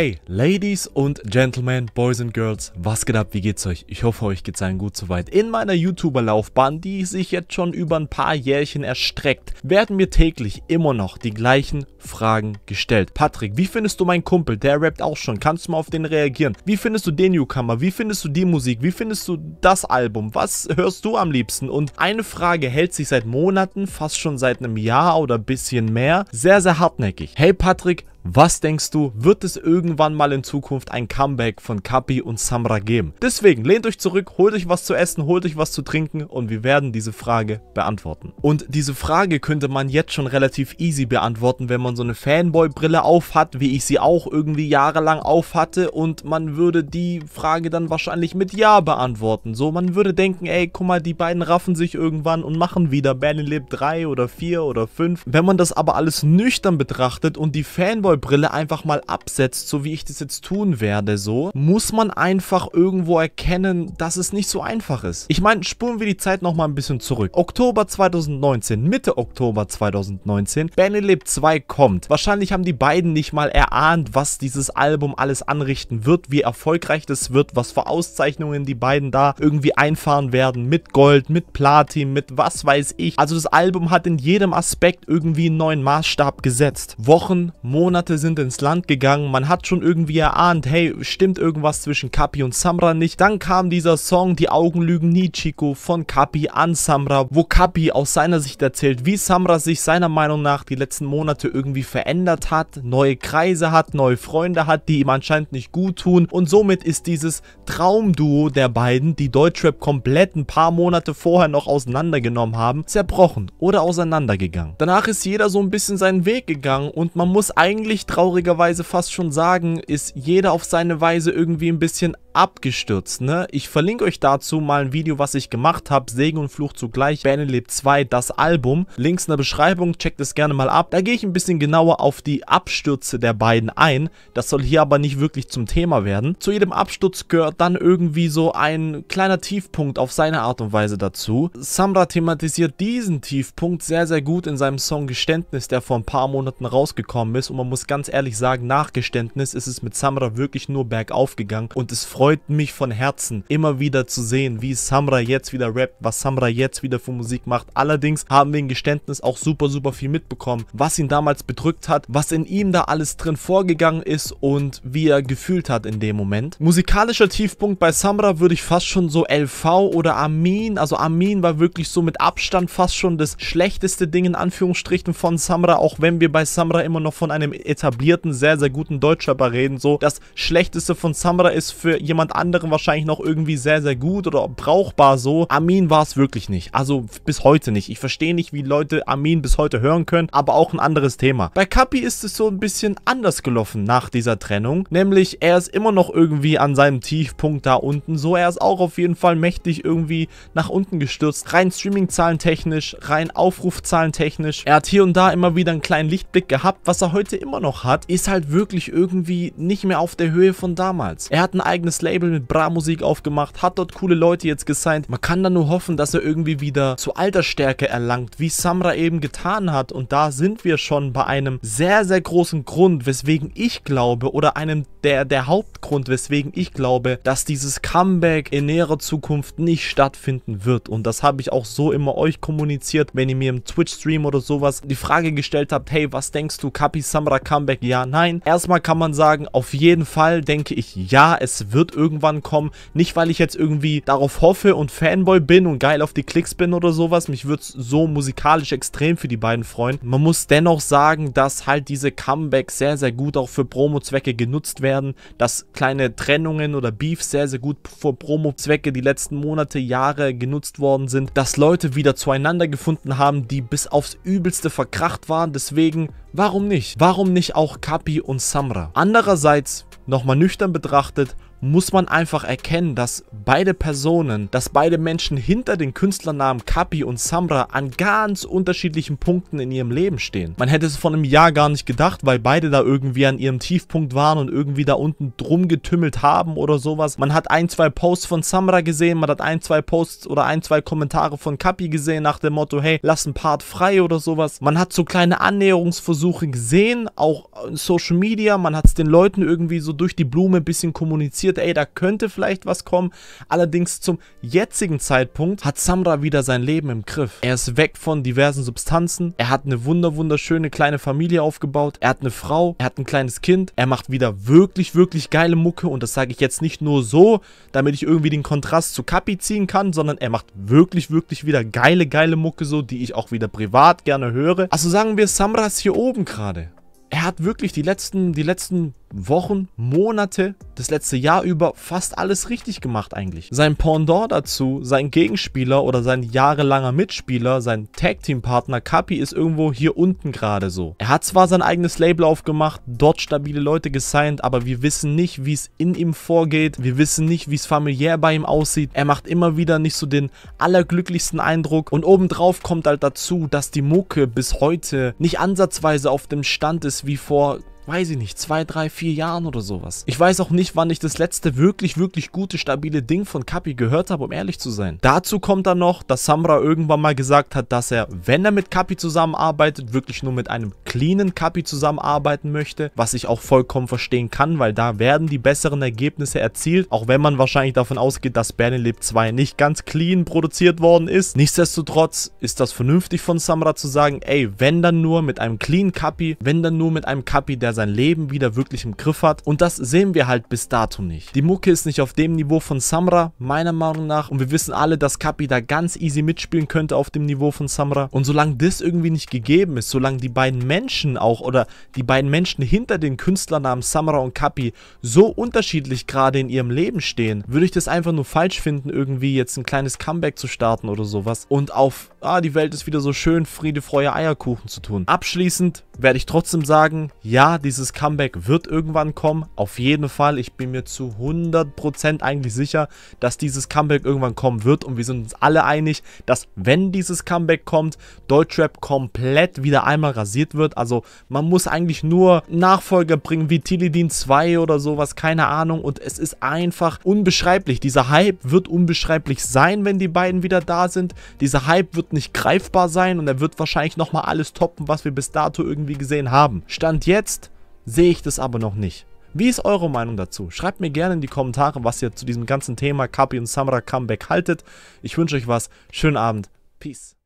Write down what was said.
Hey, Ladies und Gentlemen, Boys and Girls, was geht ab, wie geht's euch? Ich hoffe, euch geht's allen gut soweit. In meiner YouTuber-Laufbahn, die sich jetzt schon über ein paar Jährchen erstreckt, werden mir täglich immer noch die gleichen Fragen gestellt. Patrick, wie findest du meinen Kumpel? Der rappt auch schon. Kannst du mal auf den reagieren? Wie findest du den Newcomer? Wie findest du die Musik? Wie findest du das Album? Was hörst du am liebsten? Und eine Frage hält sich seit Monaten, fast schon seit einem Jahr oder bisschen mehr, sehr, sehr hartnäckig. Hey Patrick, was denkst du, wird es irgendwann mal in Zukunft ein Comeback von Kapi und Samra geben? Deswegen lehnt euch zurück, holt euch was zu essen, holt euch was zu trinken und wir werden diese Frage beantworten. Und diese Frage könnte man jetzt schon relativ easy beantworten, wenn man so eine Fanboy-Brille aufhat, wie ich sie auch irgendwie jahrelang aufhatte und man würde die Frage dann wahrscheinlich mit Ja beantworten. So, man würde denken, ey, guck mal, die beiden raffen sich irgendwann und machen wieder Berlin lebt 3 oder 4 oder 5. Wenn man das aber alles nüchtern betrachtet und die Fanboy Gameboy-Brille einfach mal absetzt, so wie ich das jetzt tun werde, so, muss man einfach irgendwo erkennen, dass es nicht so einfach ist. Ich meine, spulen wir die Zeit nochmal ein bisschen zurück. Oktober 2019, Mitte Oktober 2019, Benelip 2 kommt. Wahrscheinlich haben die beiden nicht mal erahnt, was dieses Album alles anrichten wird, wie erfolgreich das wird, was für Auszeichnungen die beiden da irgendwie einfahren werden, mit Gold, mit Platin, mit was weiß ich. Also das Album hat in jedem Aspekt irgendwie einen neuen Maßstab gesetzt. Wochen, Monate, Monate sind ins Land gegangen, man hat schon irgendwie erahnt, hey, stimmt irgendwas zwischen Kapi und Samra nicht. Dann kam dieser Song Die Augen lügen nie, Chico von Kapi an Samra, wo Kapi aus seiner Sicht erzählt, wie Samra sich seiner Meinung nach die letzten Monate irgendwie verändert hat, neue Kreise hat, neue Freunde hat, die ihm anscheinend nicht gut tun und somit ist dieses Traumduo der beiden, die Deutschrap komplett ein paar Monate vorher noch auseinandergenommen haben, zerbrochen oder auseinandergegangen. Danach ist jeder so ein bisschen seinen Weg gegangen und man muss eigentlich eigentlich traurigerweise fast schon sagen, ist jeder auf seine Weise irgendwie ein bisschen abgestürzt, ne? Ich verlinke euch dazu mal ein Video, was ich gemacht habe, Segen und Fluch zugleich, Bären lebt 2, das Album. Links in der Beschreibung, checkt es gerne mal ab. Da gehe ich ein bisschen genauer auf die Abstürze der beiden ein. Das soll hier aber nicht wirklich zum Thema werden. Zu jedem Absturz gehört dann irgendwie so ein kleiner Tiefpunkt auf seine Art und Weise dazu. Samra thematisiert diesen Tiefpunkt sehr, sehr gut in seinem Song Geständnis, der vor ein paar Monaten rausgekommen ist und man muss muss ganz ehrlich sagen, nach Geständnis ist es mit Samra wirklich nur bergauf gegangen und es freut mich von Herzen, immer wieder zu sehen, wie Samra jetzt wieder rappt, was Samra jetzt wieder für Musik macht. Allerdings haben wegen Geständnis auch super, super viel mitbekommen, was ihn damals bedrückt hat, was in ihm da alles drin vorgegangen ist und wie er gefühlt hat in dem Moment. Musikalischer Tiefpunkt bei Samra würde ich fast schon so LV oder Amin, also Amin war wirklich so mit Abstand fast schon das schlechteste Ding in Anführungsstrichen von Samra, auch wenn wir bei Samra immer noch von einem etablierten, sehr, sehr guten Deutschrapper reden. So, das Schlechteste von Samra ist für jemand anderen wahrscheinlich noch irgendwie sehr, sehr gut oder brauchbar so. Amin war es wirklich nicht. Also bis heute nicht. Ich verstehe nicht, wie Leute Amin bis heute hören können, aber auch ein anderes Thema. Bei Kapi ist es so ein bisschen anders gelaufen nach dieser Trennung. Nämlich, er ist immer noch irgendwie an seinem Tiefpunkt da unten. So, er ist auch auf jeden Fall mächtig irgendwie nach unten gestürzt. Rein Streaming-Zahlen technisch, rein Aufrufzahlen technisch. Er hat hier und da immer wieder einen kleinen Lichtblick gehabt, was er heute immer noch hat, ist halt wirklich irgendwie nicht mehr auf der Höhe von damals. Er hat ein eigenes Label mit Bra-Musik aufgemacht, hat dort coole Leute jetzt gesigned. Man kann da nur hoffen, dass er irgendwie wieder zu alter erlangt, wie Samra eben getan hat. Und da sind wir schon bei einem sehr, sehr großen Grund, weswegen ich glaube, oder einem der, der Hauptgrund, weswegen ich glaube, dass dieses Comeback in näherer Zukunft nicht stattfinden wird. Und das habe ich auch so immer euch kommuniziert, wenn ihr mir im Twitch-Stream oder sowas die Frage gestellt habt, hey, was denkst du, Kapi Samra Comeback? Ja, nein. Erstmal kann man sagen, auf jeden Fall denke ich, ja, es wird irgendwann kommen. Nicht, weil ich jetzt irgendwie darauf hoffe und Fanboy bin und geil auf die Klicks bin oder sowas. Mich würde es so musikalisch extrem für die beiden freuen. Man muss dennoch sagen, dass halt diese Comebacks sehr, sehr gut auch für Promo-Zwecke genutzt werden. Dass kleine Trennungen oder Beefs sehr, sehr gut für Promo-Zwecke die letzten Monate, Jahre genutzt worden sind. Dass Leute wieder zueinander gefunden haben, die bis aufs Übelste verkracht waren. Deswegen, warum nicht? Warum nicht? ich auch Kapi und Samra. Andererseits, nochmal nüchtern betrachtet, muss man einfach erkennen, dass beide Personen, dass beide Menschen hinter den Künstlernamen Kapi und Samra an ganz unterschiedlichen Punkten in ihrem Leben stehen. Man hätte es von einem Jahr gar nicht gedacht, weil beide da irgendwie an ihrem Tiefpunkt waren und irgendwie da unten drum getümmelt haben oder sowas. Man hat ein, zwei Posts von Samra gesehen, man hat ein, zwei Posts oder ein, zwei Kommentare von Kapi gesehen nach dem Motto, hey, lass ein Part frei oder sowas. Man hat so kleine Annäherungsversuche gesehen, auch in Social Media, man hat es den Leuten irgendwie so durch die Blume ein bisschen kommuniziert diskutiert, ey, da könnte vielleicht was kommen. Allerdings zum jetzigen Zeitpunkt hat Samra wieder sein Leben im Griff. Er ist weg von diversen Substanzen, er hat eine wunder wunderschöne kleine Familie aufgebaut, er hat eine Frau, er hat ein kleines Kind, er macht wieder wirklich, wirklich geile Mucke und das sage ich jetzt nicht nur so, damit ich irgendwie den Kontrast zu Kapi ziehen kann, sondern er macht wirklich, wirklich wieder geile, geile Mucke so, die ich auch wieder privat gerne höre. Also sagen wir, Samra ist hier oben gerade. Er hat wirklich die letzten, die letzten Wochen, Monate, das letzte Jahr über fast alles richtig gemacht eigentlich. Sein Pendant dazu, sein Gegenspieler oder sein jahrelanger Mitspieler, sein Tag-Team-Partner Kapi ist irgendwo hier unten gerade so. Er hat zwar sein eigenes Label aufgemacht, dort stabile Leute gesigned, aber wir wissen nicht, wie es in ihm vorgeht, wir wissen nicht, wie es familiär bei ihm aussieht. Er macht immer wieder nicht so den allerglücklichsten Eindruck und obendrauf kommt halt dazu, dass die Mucke bis heute nicht ansatzweise auf dem Stand ist wie vor weiß ich nicht, zwei, drei, vier Jahren oder sowas. Ich weiß auch nicht, wann ich das letzte wirklich, wirklich gute, stabile Ding von Kapi gehört habe, um ehrlich zu sein. Dazu kommt dann noch, dass Samra irgendwann mal gesagt hat, dass er, wenn er mit Kapi zusammenarbeitet, wirklich nur mit einem cleanen Kapi zusammenarbeiten möchte, was ich auch vollkommen verstehen kann, weil da werden die besseren Ergebnisse erzielt, auch wenn man wahrscheinlich davon ausgeht, dass Berlin 2 nicht ganz clean produziert worden ist. Nichtsdestotrotz ist das vernünftig von Samra zu sagen, ey, wenn dann nur mit einem clean Kapi, wenn dann nur mit einem Kapi, der er sein Leben wieder wirklich im Griff hat und das sehen wir halt bis dato nicht. Die Mucke ist nicht auf dem Niveau von Samra, meiner Meinung nach und wir wissen alle, dass Kapi da ganz easy mitspielen könnte auf dem Niveau von Samra und solange das irgendwie nicht gegeben ist, solange die beiden Menschen auch oder die beiden Menschen hinter den Künstlernamen Samra und Kapi so unterschiedlich gerade in ihrem Leben stehen, würde ich das einfach nur falsch finden, irgendwie jetzt ein kleines Comeback zu starten oder sowas und auf, ah, die Welt ist wieder so schön, Friede, Freue, Eierkuchen zu tun. Abschließend werde ich trotzdem sagen, ja, dieses Comeback wird irgendwann kommen. Auf jeden Fall. Ich bin mir zu 100% eigentlich sicher, dass dieses Comeback irgendwann kommen wird. Und wir sind uns alle einig, dass wenn dieses Comeback kommt, Deutschrap komplett wieder einmal rasiert wird. Also man muss eigentlich nur Nachfolger bringen wie Tilidin 2 oder sowas. Keine Ahnung. Und es ist einfach unbeschreiblich. Dieser Hype wird unbeschreiblich sein, wenn die beiden wieder da sind. Dieser Hype wird nicht greifbar sein. Und er wird wahrscheinlich nochmal alles toppen, was wir bis dato irgendwie gesehen haben. Stand jetzt sehe ich das aber noch nicht. Wie ist eure Meinung dazu? Schreibt mir gerne in die Kommentare, was ihr zu diesem ganzen Thema Kapi und Samra Comeback haltet. Ich wünsche euch was. Schönen Abend. Peace.